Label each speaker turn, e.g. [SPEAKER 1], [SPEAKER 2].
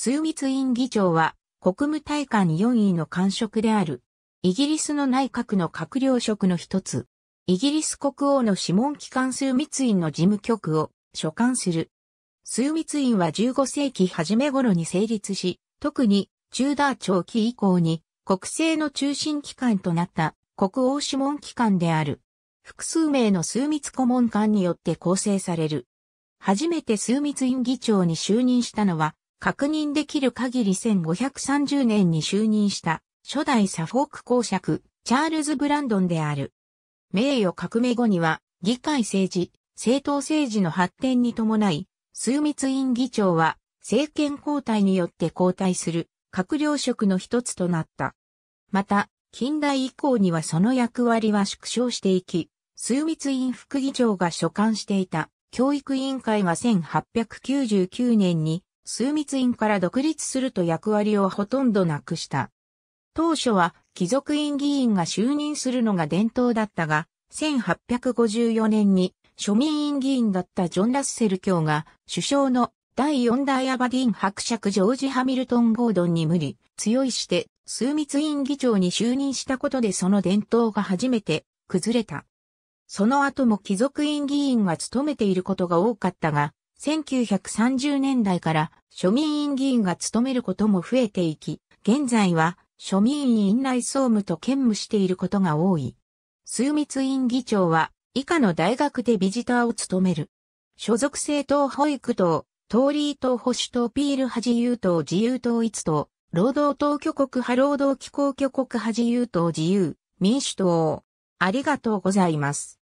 [SPEAKER 1] 枢密院議長は国務大官4位の官職である。イギリスの内閣の閣僚職の一つ。イギリス国王の諮問機関枢密院の事務局を所管する。枢密院は15世紀初め頃に成立し、特にチューダー長期以降に国政の中心機関となった国王諮問機関である。複数名の枢密顧問官によって構成される。初めて枢密院議長に就任したのは確認できる限り1530年に就任した初代サフォーク公爵、チャールズ・ブランドンである。名誉革命後には、議会政治、政党政治の発展に伴い、枢密院議長は、政権交代によって交代する、閣僚職の一つとなった。また、近代以降にはその役割は縮小していき、枢密院副議長が所管していた教育委員会は1899年に枢密院から独立すると役割をほとんどなくした。当初は貴族院議員が就任するのが伝統だったが、1854年に庶民院議員だったジョン・ラッセル卿が首相の第4代アバディン伯爵ジョージ・ハミルトン・ゴードンに無理、強いして枢密院議長に就任したことでその伝統が初めて崩れた。その後も貴族院議員が務めていることが多かったが、1930年代から庶民院議員が務めることも増えていき、現在は庶民院内総務と兼務していることが多い。数密院議長は以下の大学でビジターを務める。所属政党保育党、党リー党保守党ピール派自由党自由統一党、労働党挙国派労働機構挙国派自由党自由、民主党。ありがとうございます。